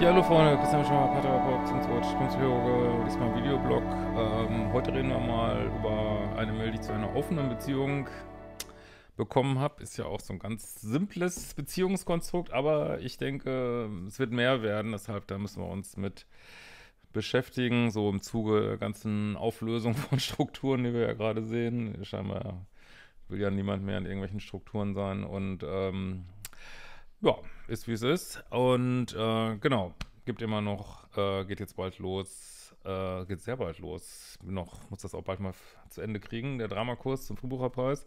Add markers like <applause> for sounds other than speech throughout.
Ja, hallo Freunde, Christian Schauer, Paterapop, Zinswatch, Kunstbiologe, äh, diesmal Videoblog. Ähm, heute reden wir mal über eine Mail, die ich zu einer offenen Beziehung bekommen habe. Ist ja auch so ein ganz simples Beziehungskonstrukt, aber ich denke, es wird mehr werden, deshalb da müssen wir uns mit beschäftigen, so im Zuge der ganzen Auflösung <laughs> von Strukturen, die wir ja gerade sehen. Scheinbar will ja niemand mehr in irgendwelchen Strukturen sein und ähm, ja, ist wie es ist. Und äh, genau, gibt immer noch, äh, geht jetzt bald los, äh, geht sehr bald los. Noch, muss das auch bald mal zu Ende kriegen. Der Dramakurs zum Frühbucherpreis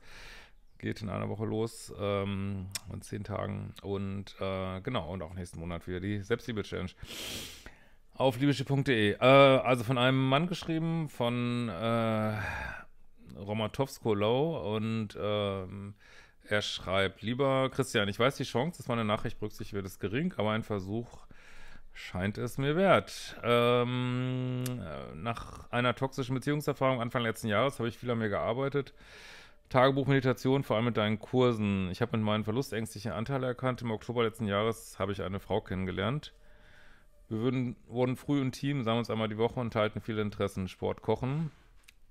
geht in einer Woche los ähm, in zehn Tagen. Und äh, genau, und auch nächsten Monat wieder die Selbstliebe-Challenge. Auf liebische.de. Äh, also von einem Mann geschrieben, von äh, Romatowsko Low und ähm, er schreibt, lieber Christian, ich weiß, die Chance, dass meine Nachricht berücksichtigt wird, ist gering, aber ein Versuch scheint es mir wert. Ähm, nach einer toxischen Beziehungserfahrung Anfang letzten Jahres habe ich viel an mir gearbeitet. Tagebuch, Meditation, vor allem mit deinen Kursen. Ich habe mit meinen verlustängstlichen Anteil erkannt. Im Oktober letzten Jahres habe ich eine Frau kennengelernt. Wir würden, wurden früh und Team, sahen uns einmal die Woche und teilten viele Interessen. Sport, Kochen.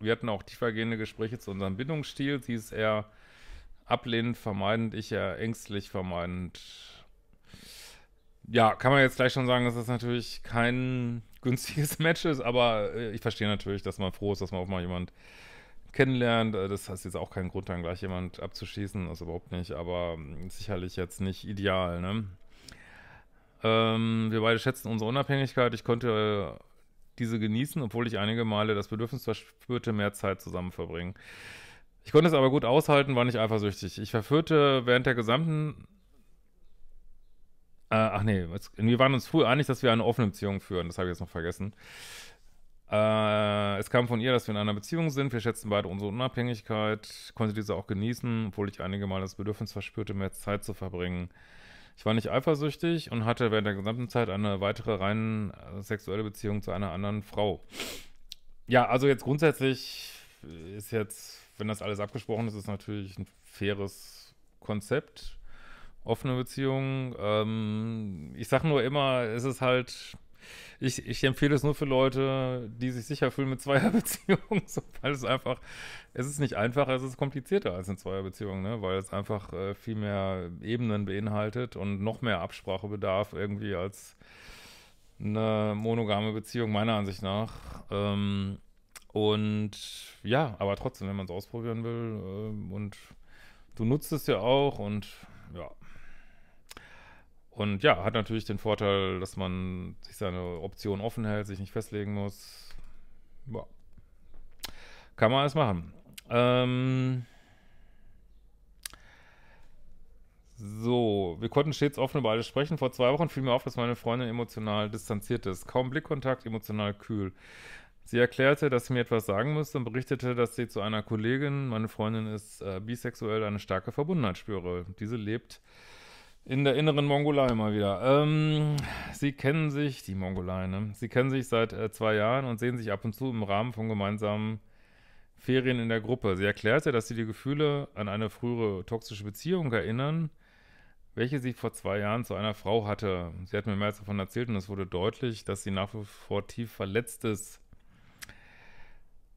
Wir hatten auch tiefergehende Gespräche zu unserem Bindungsstil. Sie ist eher ablehnend, vermeidend, ich ja ängstlich, vermeidend. Ja, kann man jetzt gleich schon sagen, dass das natürlich kein <laughs> günstiges Match ist, aber äh, ich verstehe natürlich, dass man froh ist, dass man auch mal jemand kennenlernt. Äh, das heißt jetzt auch keinen Grund, dann gleich jemand abzuschießen, also überhaupt nicht, aber hm, sicherlich jetzt nicht ideal, ne? Ähm, wir beide schätzen unsere Unabhängigkeit. Ich konnte äh, diese genießen, obwohl ich einige Male das Bedürfnis verspürte, mehr Zeit zusammen verbringen. Ich konnte es aber gut aushalten, war nicht eifersüchtig. Ich verführte während der gesamten. Äh, ach nee, wir waren uns früh einig, dass wir eine offene Beziehung führen. Das habe ich jetzt noch vergessen. Äh, es kam von ihr, dass wir in einer Beziehung sind. Wir schätzen beide unsere Unabhängigkeit, konnte diese auch genießen, obwohl ich einige Mal das Bedürfnis verspürte, mehr Zeit zu verbringen. Ich war nicht eifersüchtig und hatte während der gesamten Zeit eine weitere rein äh, sexuelle Beziehung zu einer anderen Frau. Ja, also jetzt grundsätzlich ist jetzt wenn das alles abgesprochen ist, ist es natürlich ein faires Konzept. Offene Beziehungen. Ähm, ich sage nur immer, es ist halt. Ich, ich, empfehle es nur für Leute, die sich sicher fühlen mit Zweierbeziehungen, <laughs> so, weil es einfach, es ist nicht einfacher, es ist komplizierter als eine Zweierbeziehung, ne? weil es einfach äh, viel mehr Ebenen beinhaltet und noch mehr Absprache bedarf irgendwie als eine monogame Beziehung meiner Ansicht nach. Ähm, und ja, aber trotzdem, wenn man es ausprobieren will äh, und du nutzt es ja auch und ja. Und ja, hat natürlich den Vorteil, dass man sich seine Option offen hält, sich nicht festlegen muss. Ja. Kann man alles machen. Ähm so, wir konnten stets offen über alles sprechen. Vor zwei Wochen fiel mir auf, dass meine Freundin emotional distanziert ist. Kaum Blickkontakt, emotional kühl. Sie erklärte, dass sie mir etwas sagen müsste und berichtete, dass sie zu einer Kollegin, meine Freundin ist äh, bisexuell, eine starke Verbundenheit spüre. Diese lebt in der inneren Mongolei mal wieder. Ähm, sie kennen sich, die Mongolei, ne? Sie kennen sich seit äh, zwei Jahren und sehen sich ab und zu im Rahmen von gemeinsamen Ferien in der Gruppe. Sie erklärte, dass sie die Gefühle an eine frühere toxische Beziehung erinnern, welche sie vor zwei Jahren zu einer Frau hatte. Sie hat mir mehr davon erzählt und es wurde deutlich, dass sie nach wie vor tief verletzt ist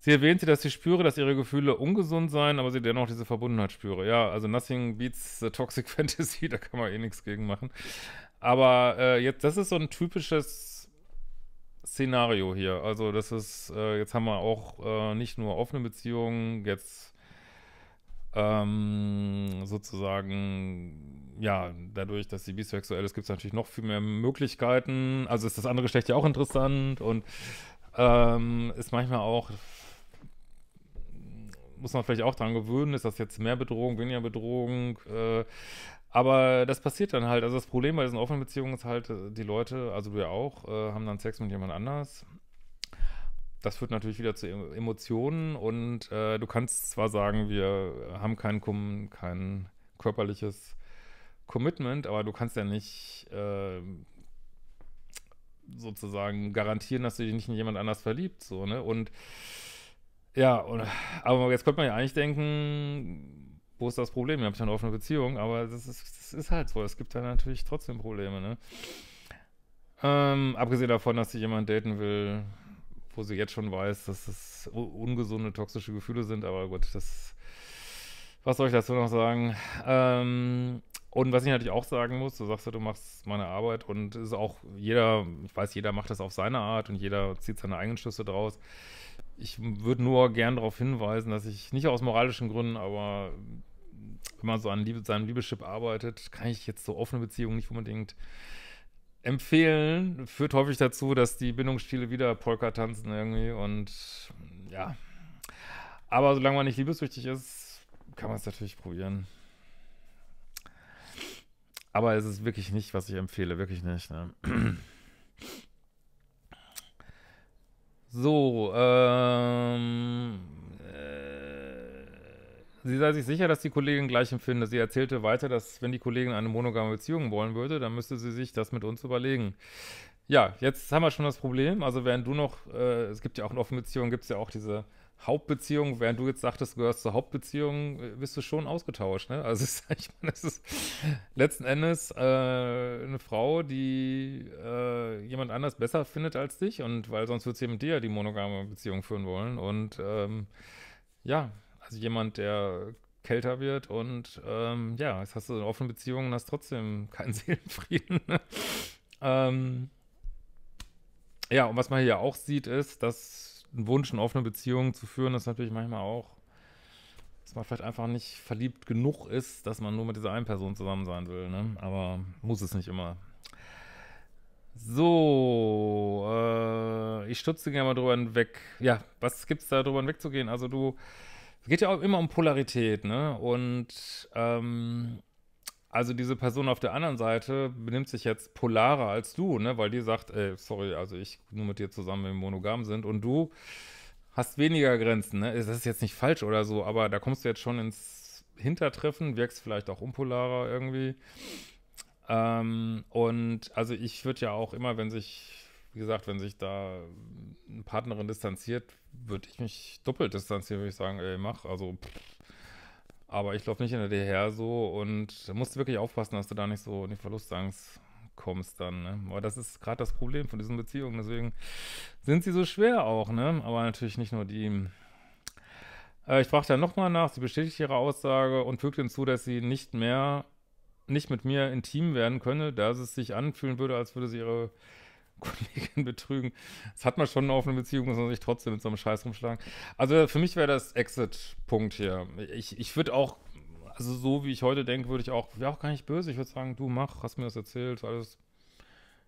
Sie erwähnt sie, dass sie spüre, dass ihre Gefühle ungesund seien, aber sie dennoch diese Verbundenheit spüre. Ja, also Nothing beats the Toxic <laughs> Fantasy, da kann man eh nichts gegen machen. Aber äh, jetzt, das ist so ein typisches Szenario hier. Also, das ist, äh, jetzt haben wir auch äh, nicht nur offene Beziehungen, jetzt ähm, sozusagen, ja, dadurch, dass sie bisexuell ist, gibt es natürlich noch viel mehr Möglichkeiten. Also ist das andere Geschlecht ja auch interessant und ähm, ist manchmal auch muss man vielleicht auch dran gewöhnen, ist das jetzt mehr Bedrohung, weniger Bedrohung. Äh, aber das passiert dann halt. Also das Problem bei diesen offenen Beziehungen ist halt, äh, die Leute, also du ja auch, äh, haben dann Sex mit jemand anders. Das führt natürlich wieder zu e- Emotionen und äh, du kannst zwar sagen, wir haben kein, kein körperliches Commitment, aber du kannst ja nicht äh, sozusagen garantieren, dass du dich nicht in jemand anders verliebt, so, ne? Und ja, und, aber jetzt könnte man ja eigentlich denken, wo ist das Problem? Ihr habt ja eine offene Beziehung, aber das ist, das ist halt so. Es gibt da natürlich trotzdem Probleme, ne? Ähm, abgesehen davon, dass sich jemand daten will, wo sie jetzt schon weiß, dass es ungesunde, toxische Gefühle sind, aber gut, das. Was soll ich dazu noch sagen? Ähm, und was ich natürlich auch sagen muss, du sagst ja, du machst meine Arbeit und ist auch jeder, ich weiß, jeder macht das auf seine Art und jeder zieht seine eigenen Schlüsse draus. Ich würde nur gern darauf hinweisen, dass ich nicht aus moralischen Gründen, aber wenn man so an Liebe, seinem Liebeschip arbeitet, kann ich jetzt so offene Beziehungen nicht unbedingt empfehlen. Führt häufig dazu, dass die Bindungsstile wieder Polka tanzen irgendwie und ja. Aber solange man nicht liebessüchtig ist, kann man es natürlich probieren. Aber es ist wirklich nicht, was ich empfehle, wirklich nicht. Ne? <clears throat> So, ähm. Äh, sie sei sich sicher, dass die Kollegin gleich empfinde. Sie erzählte weiter, dass wenn die Kollegin eine monogame Beziehung wollen würde, dann müsste sie sich das mit uns überlegen. Ja, jetzt haben wir schon das Problem. Also während du noch, äh, es gibt ja auch in offenen Beziehungen, gibt es ja auch diese Hauptbeziehung, während du jetzt sagtest, du gehörst zur Hauptbeziehung, bist du schon ausgetauscht. Ne? Also ist, <laughs> ich meine, es ist letzten Endes äh, eine Frau, die äh, jemand anders besser findet als dich und weil sonst würde sie mit dir die monogame Beziehung führen wollen. Und ähm, ja, also jemand, der kälter wird und ähm, ja, jetzt hast du eine offene Beziehung und hast trotzdem keinen <laughs> Seelenfrieden. Ne? ähm, ja, und was man hier auch sieht, ist, dass einen Wunsch, eine offene Beziehung zu führen, ist natürlich manchmal auch, dass man vielleicht einfach nicht verliebt genug ist, dass man nur mit dieser einen Person zusammen sein will. Ne? Aber muss es nicht immer. So, äh, ich stutze gerne mal drüber hinweg. Ja, was gibt es da drüber hinwegzugehen? Also du, es geht ja auch immer um Polarität, ne? Und ähm, also diese Person auf der anderen Seite benimmt sich jetzt polarer als du, ne? Weil die sagt, ey, sorry, also ich nur mit dir zusammen, wenn wir monogam sind und du hast weniger Grenzen, ne? Das ist jetzt nicht falsch oder so, aber da kommst du jetzt schon ins Hintertreffen, wirkst vielleicht auch unpolarer irgendwie. Ähm, und also ich würde ja auch immer, wenn sich, wie gesagt, wenn sich da eine Partnerin distanziert, würde ich mich doppelt distanzieren, würde ich sagen, ey, mach, also pff, aber ich laufe nicht hinter dir her so und musst wirklich aufpassen, dass du da nicht so in die Verlustangst kommst dann, ne? Aber das ist gerade das Problem von diesen Beziehungen, deswegen sind sie so schwer auch, ne? Aber natürlich nicht nur die. Äh, ich fragte dann nochmal nach, sie bestätigt ihre Aussage und fügte hinzu, dass sie nicht mehr, nicht mit mir intim werden könne, da es sich anfühlen würde, als würde sie ihre <laughs> Kollegin betrügen. Das hat man schon eine offenen Beziehung, muss man sich trotzdem mit so einem Scheiß rumschlagen. Also für mich wäre das Exit-Punkt hier. Ich, ich würde auch, also so wie ich heute denke, würde ich auch, wäre auch gar nicht böse. Ich würde sagen, du mach, hast mir das erzählt, alles.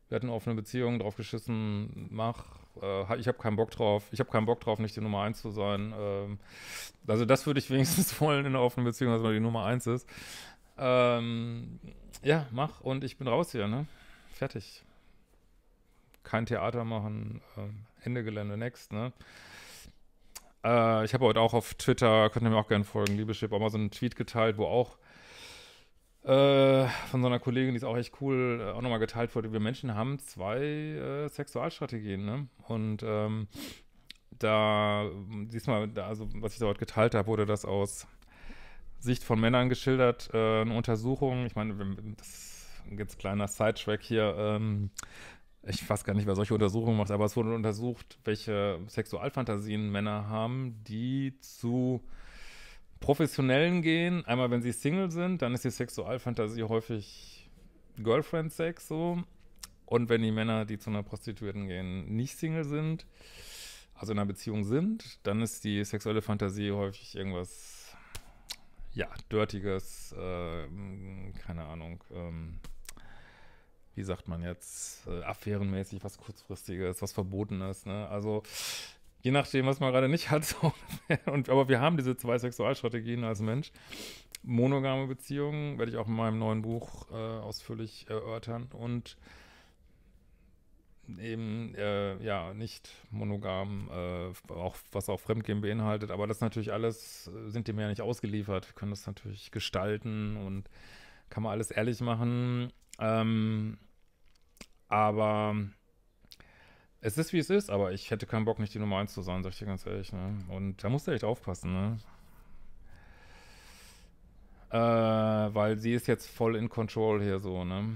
Wir hatten offene Beziehung, drauf geschissen, mach. Äh, ich habe keinen Bock drauf. Ich habe keinen Bock drauf, nicht die Nummer eins zu sein. Ähm, also das würde ich <laughs> wenigstens wollen in einer offenen Beziehung, dass man die Nummer eins ist. Ähm, ja, mach und ich bin raus hier, ne? Fertig kein Theater machen, äh, Ende Gelände next, ne? Äh, ich habe heute auch auf Twitter, könnt ihr mir auch gerne folgen, Liebeschip, auch mal so einen Tweet geteilt, wo auch äh, von so einer Kollegin, die ist auch echt cool, äh, auch nochmal geteilt wurde, wir Menschen haben zwei äh, Sexualstrategien, ne? Und ähm, da, diesmal, da, also was ich da heute geteilt habe, wurde das aus Sicht von Männern geschildert, äh, eine Untersuchung, ich meine, das ist jetzt kleiner Sidetrack hier, ähm, ich weiß gar nicht, wer solche Untersuchungen macht, aber es wurde untersucht, welche Sexualfantasien Männer haben, die zu Professionellen gehen. Einmal, wenn sie Single sind, dann ist die Sexualfantasie häufig Girlfriend-Sex so. Und wenn die Männer, die zu einer Prostituierten gehen, nicht Single sind, also in einer Beziehung sind, dann ist die sexuelle Fantasie häufig irgendwas, ja, Dirtiges, äh, keine Ahnung, ähm, wie sagt man jetzt, äh, affärenmäßig was Kurzfristiges, was Verbotenes. Ne? Also je nachdem, was man gerade nicht <laughs> hat. So. Und, aber wir haben diese zwei Sexualstrategien als Mensch. Monogame Beziehungen werde ich auch in meinem neuen Buch äh, ausführlich erörtern und eben äh, ja nicht monogam, äh, auch was auch Fremdgehen beinhaltet. Aber das natürlich alles äh, sind dem ja nicht ausgeliefert. Wir können das natürlich gestalten und kann man alles ehrlich machen. Ähm, aber ähm, es ist, wie es ist, aber ich hätte keinen Bock, nicht die Nummer 1 zu sein, sag ich dir ganz ehrlich. Ne? Und da musst du echt aufpassen, ne? Äh, weil sie ist jetzt voll in Control hier so, ne?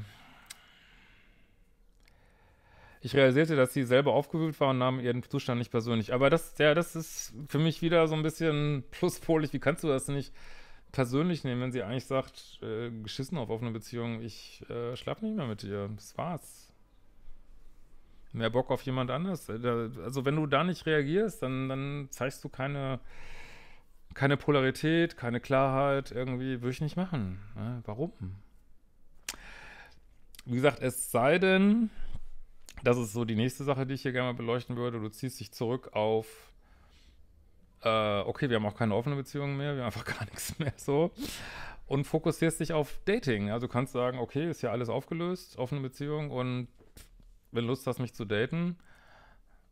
Ich realisierte, dass sie selber aufgewühlt war und nahm ihren Zustand nicht persönlich. Aber das, ja, das ist für mich wieder so ein bisschen <laughs> pluspolig. Wie kannst du das nicht persönlich nehmen, wenn sie eigentlich sagt, äh, geschissen auf offene Beziehung, ich äh, schlaf nicht mehr mit dir. Das war's mehr Bock auf jemand anders. Also wenn du da nicht reagierst, dann, dann zeigst du keine, keine Polarität, keine Klarheit, irgendwie würde ich nicht machen. Warum? Wie gesagt, es sei denn, das ist so die nächste Sache, die ich hier gerne mal beleuchten würde, du ziehst dich zurück auf, äh, okay, wir haben auch keine offene Beziehung mehr, wir haben einfach <laughs> gar nichts mehr so und fokussierst dich auf Dating. Also du kannst sagen, okay, ist ja alles aufgelöst, offene Beziehung und wenn du Lust hast, mich zu daten,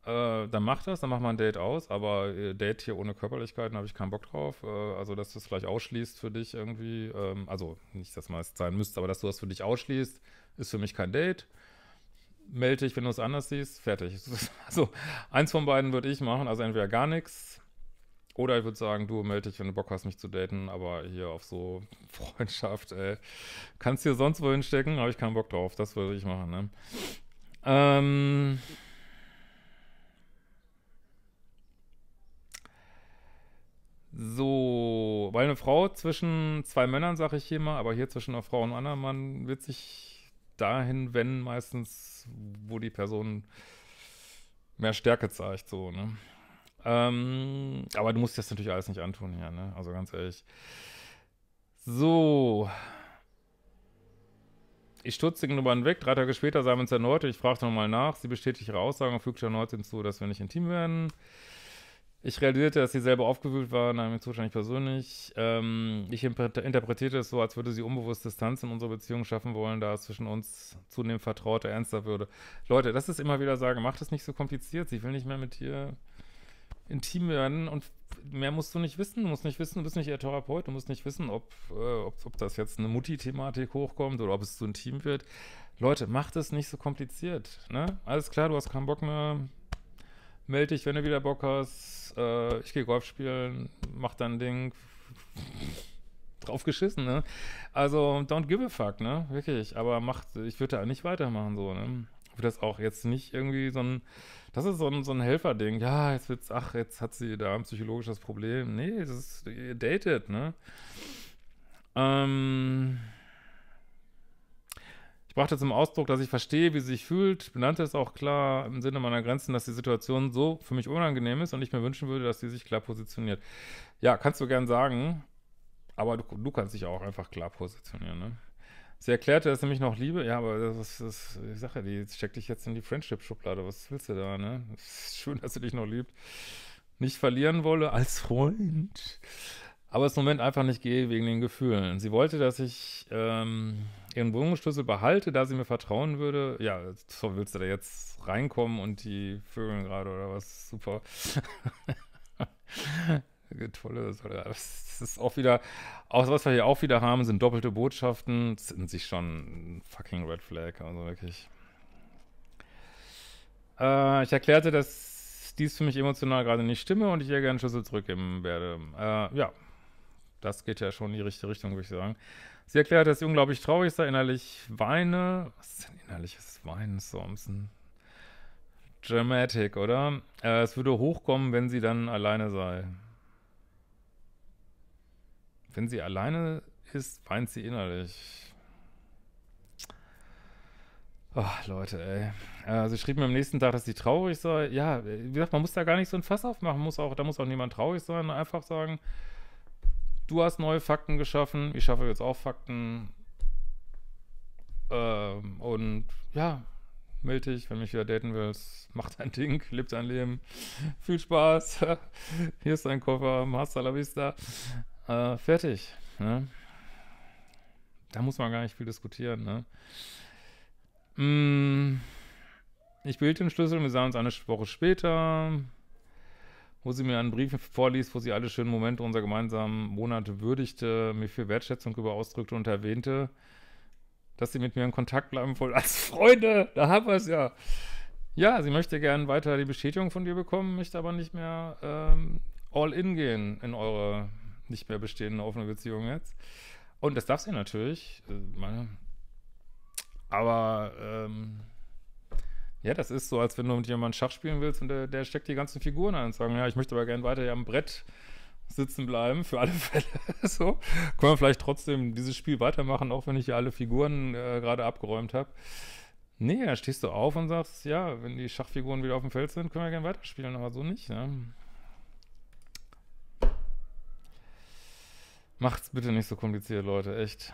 äh, dann mach das, dann mach mal ein Date aus, aber äh, Date hier ohne Körperlichkeiten habe ich keinen Bock drauf. Äh, also, dass du es vielleicht ausschließt für dich irgendwie, ähm, also nicht, dass man es sein müsste, aber dass du das für dich ausschließt, ist für mich kein Date. Melde dich, wenn du es anders siehst, fertig. <laughs> Also, eins von beiden würde ich machen, also entweder gar nichts oder ich würde sagen, du melde dich, wenn du Bock hast, mich zu daten, aber hier auf so <laughs> Freundschaft, ey, äh, kannst du dir sonst wohin stecken, habe ich keinen Bock drauf, das würde ich machen, ne? Ähm. So, weil eine Frau zwischen zwei Männern, sage ich hier mal, aber hier zwischen einer Frau und einem anderen Mann wird sich dahin wenden, meistens, wo die Person mehr Stärke zeigt, so, ne? Ähm, aber du musst das natürlich alles nicht antun hier, ne? Also ganz ehrlich. So. Ich stürzte gegenüber weg. Drei Tage später sahen wir uns erneut. Ich fragte nochmal nach. Sie bestätigte ihre Aussage und fügte erneut hinzu, dass wir nicht intim werden. Ich realisierte, dass sie selber aufgewühlt war, nahm den zuständig persönlich. Ähm, ich interpretierte es so, als würde sie unbewusst Distanz in unsere Beziehung schaffen wollen, da es zwischen uns zunehmend vertrauter, ernster würde. Leute, das ist immer wieder sagen, macht es nicht so kompliziert. Sie will nicht mehr mit dir intim werden und mehr musst du nicht wissen. Du musst nicht wissen, du bist nicht ihr Therapeut, du musst nicht wissen, ob, äh, ob, ob das jetzt eine Mutti-Thematik hochkommt oder ob es zu intim wird. Leute, macht es nicht so kompliziert. Ne? Alles klar, du hast keinen Bock mehr. Meld dich, wenn du wieder Bock hast. Äh, ich gehe Golf spielen, mach dein Ding. <laughs> Drauf geschissen, ne? Also, don't give a fuck, ne? Wirklich. Aber macht, ich würde da nicht weitermachen, so, ne? wird das auch jetzt nicht irgendwie so ein, das ist so ein, so ein Helferding. Ja, jetzt wird's, ach, jetzt hat sie da ein psychologisches Problem. Nee, es ist, ihr datet, ne? Ähm, ich brachte zum Ausdruck, dass ich verstehe, wie sie sich fühlt, benannte es auch klar im Sinne meiner Grenzen, dass die Situation so für mich unangenehm ist und ich mir wünschen würde, dass sie sich klar positioniert. Ja, kannst du gern sagen, aber du, du kannst dich auch einfach klar positionieren, ne? Sie erklärte dass sie mich noch Liebe, ja, aber das ist, die Sache. die steckt dich jetzt in die Friendship-Schublade. Was willst du da, ne? Schön, dass sie dich noch liebt. Nicht verlieren wolle als Freund. Aber es im Moment einfach nicht gehe wegen den Gefühlen. Sie wollte, dass ich ähm, ihren Wohnungsschlüssel behalte, da sie mir vertrauen würde. Ja, so willst du da jetzt reinkommen und die Vögel gerade oder was? Super tolle, Oder das ist auch wieder, auch was wir hier auch wieder haben, sind doppelte Botschaften. Das sind sich schon fucking Red Flag, also wirklich. Äh, ich erklärte, dass dies für mich emotional gerade nicht stimme und ich ihr gerne Schlüssel zurückgeben werde. Äh, ja, das geht ja schon in die richtige Richtung, würde ich sagen. Sie erklärte, dass sie unglaublich traurig sei, innerlich weine. Was ist denn innerliches Weinen? Ist dramatic, oder? Äh, es würde hochkommen, wenn sie dann alleine sei. Wenn sie alleine ist, weint sie innerlich. Ach, Leute, ey. Äh, sie schrieb mir am nächsten Tag, dass sie traurig sei. Ja, wie gesagt, man muss da gar nicht so ein Fass aufmachen. Muss auch, da muss auch niemand traurig sein. Einfach sagen, du hast neue Fakten geschaffen. Ich schaffe jetzt auch Fakten. Ähm, und ja, meld dich, wenn du mich wieder daten willst. Mach dein Ding, <laughs> leb dein Leben. Viel Spaß. <laughs> Hier ist dein Koffer. Hasta la vista äh, fertig. Ne? Da muss man gar nicht viel diskutieren. Ne? Mm, ich behielt den Schlüssel und wir sahen uns eine Woche später, wo sie mir einen Brief vorließ, wo sie alle schönen Momente unserer gemeinsamen Monate würdigte, mir viel Wertschätzung über ausdrückte und erwähnte, dass sie mit mir in Kontakt bleiben wollte. Als Freunde, da haben wir es ja. Ja, sie möchte gerne weiter die Bestätigung von dir bekommen, möchte aber nicht mehr ähm, all in gehen in eure nicht mehr bestehenden offene Beziehung jetzt. Und das darf sie natürlich. Äh, meine, aber ähm, ja, das ist so, als wenn du mit jemandem Schach spielen willst und der, der steckt die ganzen Figuren ein und sagt, ja, ich möchte aber gerne weiter hier am Brett sitzen bleiben, für alle <laughs> Fälle. so, können wir vielleicht trotzdem dieses Spiel weitermachen, auch wenn ich hier alle Figuren äh, gerade abgeräumt habe. Nee, da stehst du auf und sagst, ja, wenn die Schachfiguren wieder auf dem Feld sind, können wir gerne weiterspielen, aber so nicht. Ne? Macht's bitte nicht so kompliziert, Leute, echt.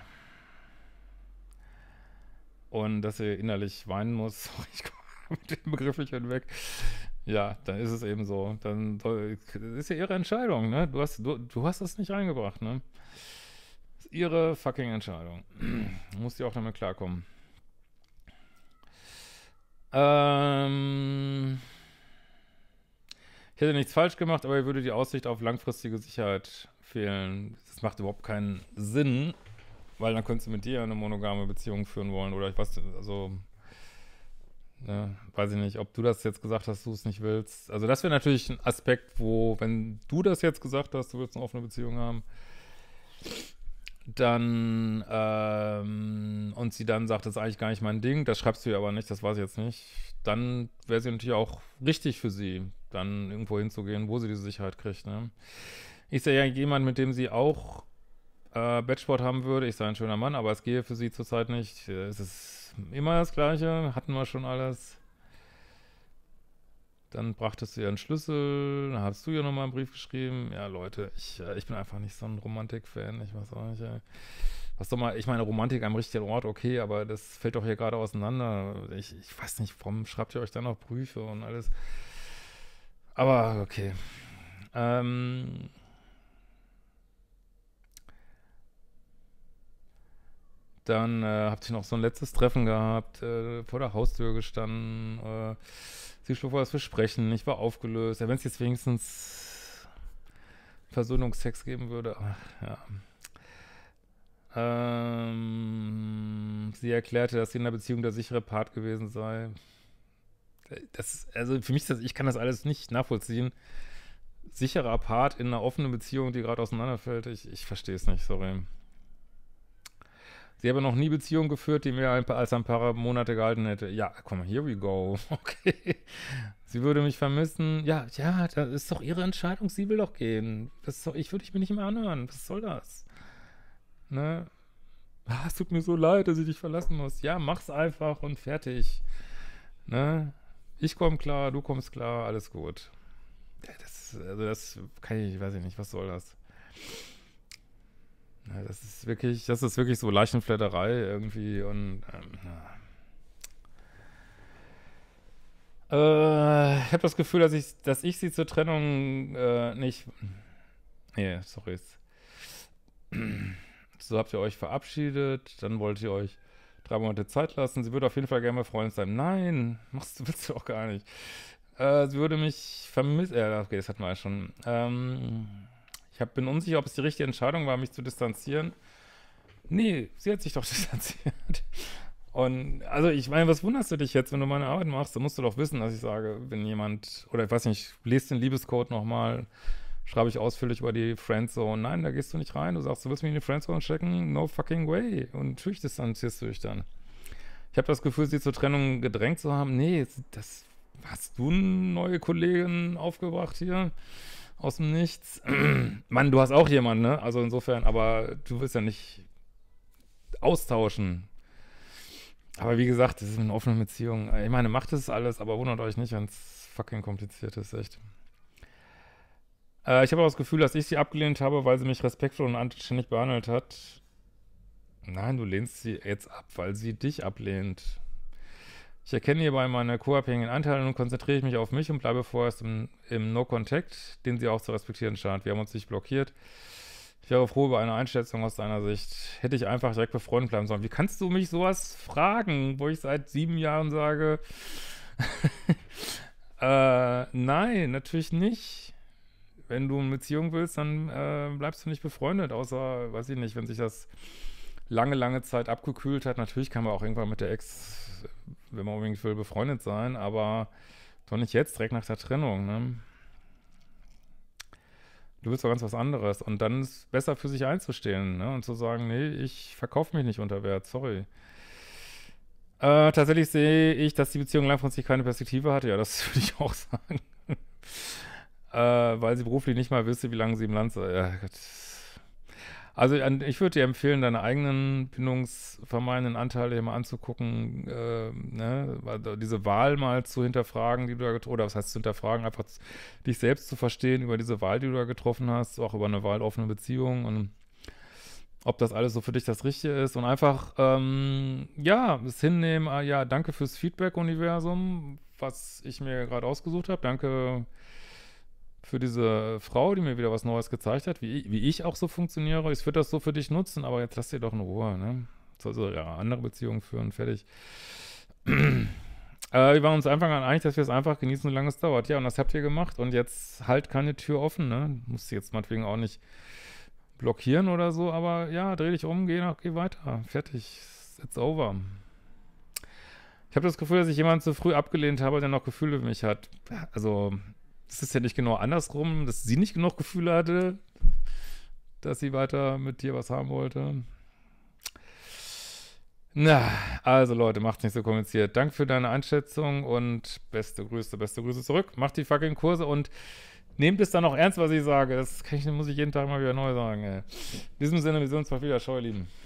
Und dass ihr innerlich weinen muss, <laughs> ich komme mit dem Begriff nicht hinweg. Ja, dann ist es eben so. Dann ist ja ihre Entscheidung, ne? Du hast, du, du hast das nicht reingebracht, ne? Ist ihre fucking Entscheidung. <clears throat> Muss sie auch damit klarkommen. Ähm. Ich hätte nichts falsch gemacht, aber ihr würde die Aussicht auf langfristige Sicherheit fehlen das macht überhaupt keinen Sinn, weil dann könntest du mit dir eine monogame Beziehung führen wollen oder ich weiß, also ne, weiß ich nicht, ob du das jetzt gesagt hast, du es nicht willst. Also das wäre natürlich ein Aspekt, wo, wenn du das jetzt gesagt hast, du willst eine offene Beziehung haben, dann ähm, und sie dann sagt, das ist eigentlich gar nicht mein Ding, das schreibst du ihr aber nicht, das weiß ich jetzt nicht, dann wäre sie natürlich auch richtig für sie, dann irgendwo hinzugehen, wo sie diese Sicherheit kriegt, ne? Ich sehe ja jemand, mit dem sie auch äh, Batchboard haben würde. Ich sei ein schöner Mann, aber es gehe für sie zurzeit nicht. Es ist immer das Gleiche. Hatten wir schon alles. Dann brachtest du ihr einen Schlüssel. Dann hast du ihr nochmal einen Brief geschrieben. Ja, Leute, ich, äh, ich bin einfach nicht so ein Romantik-Fan. Ich weiß auch nicht. Ey. Was doch mal, ich meine, Romantik am richtigen Ort, okay, aber das fällt doch hier gerade auseinander. Ich, ich weiß nicht, warum schreibt ihr euch dann noch Briefe und alles. Aber okay. Ähm, Dann äh, habe ich noch so ein letztes Treffen gehabt, äh, vor der Haustür gestanden. Äh, sie schlug vor dass wir sprechen. ich war aufgelöst. Ja, wenn es jetzt wenigstens Versöhnungsex geben würde, ach, ja. Ähm, sie erklärte, dass sie in der Beziehung der sichere Part gewesen sei. Das, also für mich, das, ich kann das alles nicht nachvollziehen. Sicherer Part in einer offenen Beziehung, die gerade auseinanderfällt, ich, ich verstehe es nicht, sorry. Sie haben noch nie Beziehungen geführt, die mir als ein paar Monate gehalten hätte. Ja, komm, here we go. <laughs> Okay. Sie würde mich vermissen. Ja, ja, das ist doch ihre Entscheidung. Sie will doch gehen. Das Doch, ich würde ich mir nicht mehr anhören. Was soll das? Ne? Ah, es tut mir so leid, dass ich dich verlassen muss. Ja, mach's einfach und fertig. Ne? Ich komme klar, du kommst klar, alles gut. Das, also das kann ich, weiß ich nicht, was soll das? Ja, das ist wirklich, das ist wirklich so Leichenflatterei irgendwie und ähm, äh, ich habe das Gefühl, dass ich, dass ich sie zur Trennung äh, nicht. Nee, sorry. So habt ihr euch verabschiedet, dann wollt ihr euch drei Monate Zeit lassen. Sie würde auf jeden Fall gerne mal Freund sein. Nein, machst du willst du auch gar nicht. Äh, sie würde mich vermissen. Ja, okay, das hatten wir ja schon. Ähm, ich hab, bin unsicher, ob es die richtige Entscheidung war, mich zu distanzieren. Nee, sie hat sich doch <laughs> distanziert. Und also ich meine, was wunderst du dich jetzt, wenn du meine Arbeit machst? Dann musst du doch wissen, dass ich sage, wenn jemand, oder ich weiß nicht, lest den Liebescode nochmal, schreibe ich ausführlich über die Friendzone. Nein, da gehst du nicht rein. Du sagst, du willst mich in die Friendzone stecken? No fucking way. Und natürlich distanzierst du dich dann. Ich habe das Gefühl, sie zur Trennung gedrängt zu haben. Nee, das hast du eine neue Kollegin aufgebracht hier? aus dem Nichts. <clears throat> Mann, du hast auch jemanden, ne? Also insofern, aber du willst ja nicht austauschen. Aber wie gesagt, das ist eine offene Beziehung. Ich meine, macht es alles, aber wundert euch nicht, wenn es fucking kompliziert ist, echt. Äh, ich habe auch das Gefühl, dass ich sie abgelehnt habe, weil sie mich respektvoll und anständig behandelt hat. Nein, du lehnst sie jetzt ab, weil sie dich ablehnt. Ich erkenne hierbei meine co-abhängigen Anteile und konzentriere mich auf mich und bleibe vorerst im, im No-Contact, den sie auch zu respektieren scheint. Wir haben uns nicht blockiert. Ich wäre froh über eine Einschätzung aus deiner Sicht. Hätte ich einfach direkt befreundet bleiben sollen. Wie kannst du mich sowas fragen, wo ich seit sieben Jahren sage, <laughs> äh, nein, natürlich nicht. Wenn du eine Beziehung willst, dann äh, bleibst du nicht befreundet, außer, weiß ich nicht, wenn sich das lange, lange Zeit abgekühlt hat. Natürlich kann man auch irgendwann mit der Ex will man unbedingt will befreundet sein, aber doch nicht jetzt, direkt nach der Trennung. Ne? Du willst doch ganz was anderes. Und dann ist es besser für sich einzustehen ne? und zu sagen, nee, ich verkaufe mich nicht unter Wert, sorry. Äh, tatsächlich sehe ich, dass die Beziehung langfristig keine Perspektive hatte. Ja, das <laughs> würde ich auch sagen. äh, weil sie beruflich nicht mal wüsste, wie lange sie im Land sei. Ja, Gott. Also ich würde dir empfehlen, deine eigenen bindungsvermeidenden Anteile mal anzugucken, äh, ne? diese Wahl mal zu hinterfragen, die du da getroffen oder was heißt zu hinterfragen, einfach dich selbst zu verstehen über diese Wahl, die du da getroffen hast, auch über eine wahloffene Beziehung und ob das alles so für dich das Richtige ist und einfach, ähm, ja, es hinnehmen, ah, ja, danke fürs Feedback, Universum, was ich mir gerade ausgesucht habe, danke für diese Frau, die mir wieder was Neues gezeigt hat, wie, wie ich auch so funktioniere. Ich würde das so für dich nutzen, aber jetzt lass dir doch in Ruhe, ne? Sollst du ja andere Beziehungen führen, fertig. <clears throat> äh, wir waren uns Anfang an einig, dass wir es einfach genießen, solange es dauert. Ja, und das habt ihr gemacht und jetzt halt keine Tür offen, ne? Musst jetzt meinetwegen auch nicht blockieren oder so, aber ja, dreh dich um, geh, geh weiter. Fertig. It's over. Ich habe das Gefühl, dass ich jemanden zu früh abgelehnt habe, der noch Gefühle für mich hat. Also, ist ja nicht genau andersrum, dass sie nicht genug Gefühle hatte, dass sie weiter mit dir was haben wollte. Na, also Leute, macht's nicht so kompliziert. Dank für deine Einschätzung und beste Grüße, beste Grüße zurück. Macht die fucking Kurse und nehmt es dann auch ernst, was ich sage. Das ich, muss ich jeden Tag mal wieder neu sagen. Ey. In diesem Sinne, wir sehen uns bald wieder. Schau, ihr Lieben.